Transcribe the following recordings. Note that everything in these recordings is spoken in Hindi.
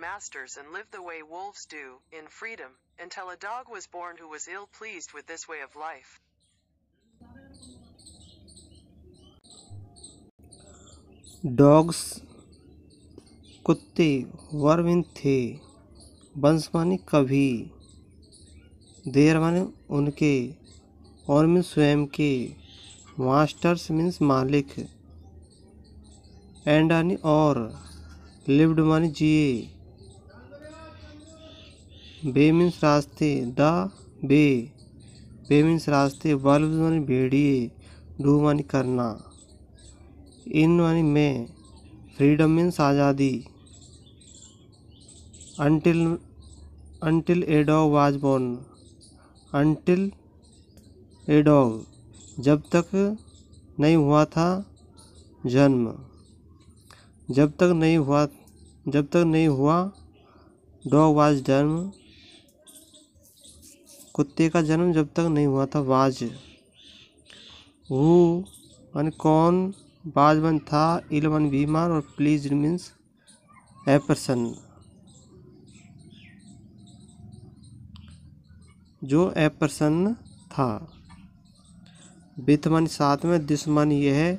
masters and live the way wolves do, in freedom, until a dog was born who was ill pleased with this way of life. Dogs कुत्ते वर्विन थे वंश माने कभी देर माने उनके और मीन स्वयं के मास्टर्स मीन्स मालिक एंड यानी और लिव्ड माने जिए बे मीन्स रास्ते द बे बे मीन्स रास्ते बल्ब मानी भेड़िए डू मानी करना इन मानी मैं फ्रीडम मीन्स आज़ादी until until a dog was born until जब तक नहीं हुआ था जन्म जब तक नहीं हुआ जब तक नहीं हुआ डॉग वाज जन्म कुत्ते का जन्म जब तक नहीं हुआ था बाज हु मान कौन बन था इलमन बीमार और प्लीज मीन्स ए पर्सन जो ए पर्सन था मन साथ में दुश्मन यह है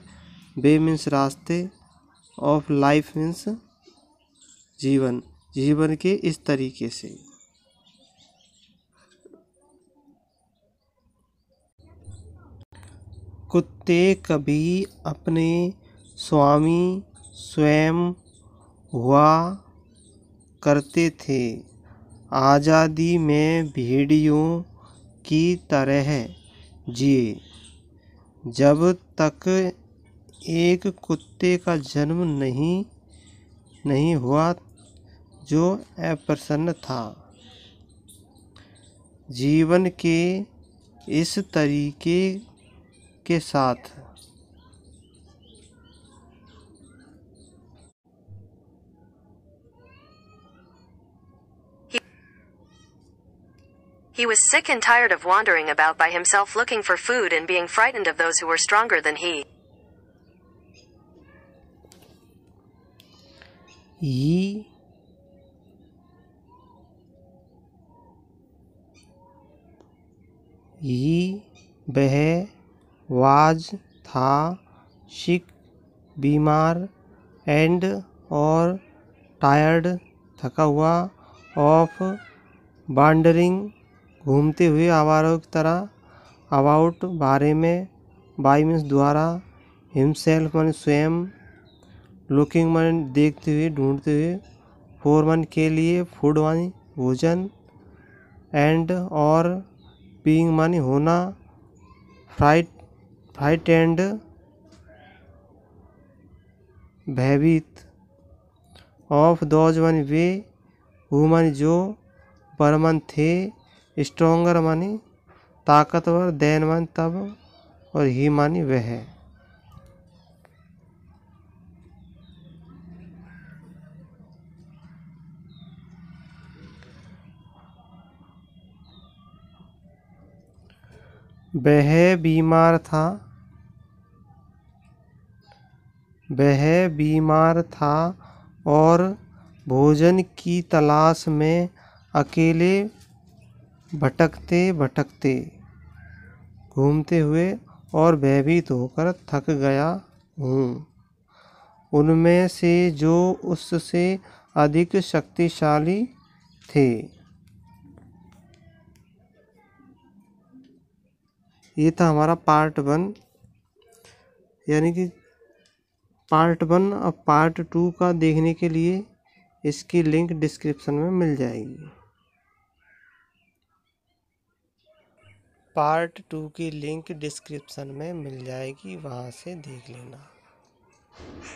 बे मीन्स रास्ते ऑफ लाइफ मीन्स जीवन जीवन के इस तरीके से कुत्ते कभी अपने स्वामी स्वयं हुआ करते थे आज़ादी में भेड़ियों की तरह जिए जब तक एक कुत्ते का जन्म नहीं नहीं हुआ जो अप्रसन्न था जीवन के इस तरीके के साथ He was sick and tired of wandering about by himself looking for food and being frightened of those who were stronger than he. He he वह वाज था शिक बीमार एंड और टायर्ड थका हुआ ऑफ बाडरिंग घूमते हुए आवारों की तरह अबाउट बारे में बाई मीन्स द्वारा हिमसेल्फ मन स्वयं लुकिंग मन देखते हुए ढूंढते हुए फोर मन के लिए फूड मन भोजन एंड और पींग मन होना फ्राइड I tend भयभीत ऑफ दोज मानी वे हु मानी जो परमन थे स्ट्रोंगर मानी ताकतवर देन मान तब और ही मानी वह वह बीमार था वह बीमार था और भोजन की तलाश में अकेले भटकते भटकते घूमते हुए और भयभीत होकर थक गया हूँ उनमें से जो उससे अधिक शक्तिशाली थे ये था हमारा पार्ट वन यानी कि पार्ट वन और पार्ट टू का देखने के लिए इसकी लिंक डिस्क्रिप्शन में मिल जाएगी पार्ट टू की लिंक डिस्क्रिप्शन में मिल जाएगी वहाँ से देख लेना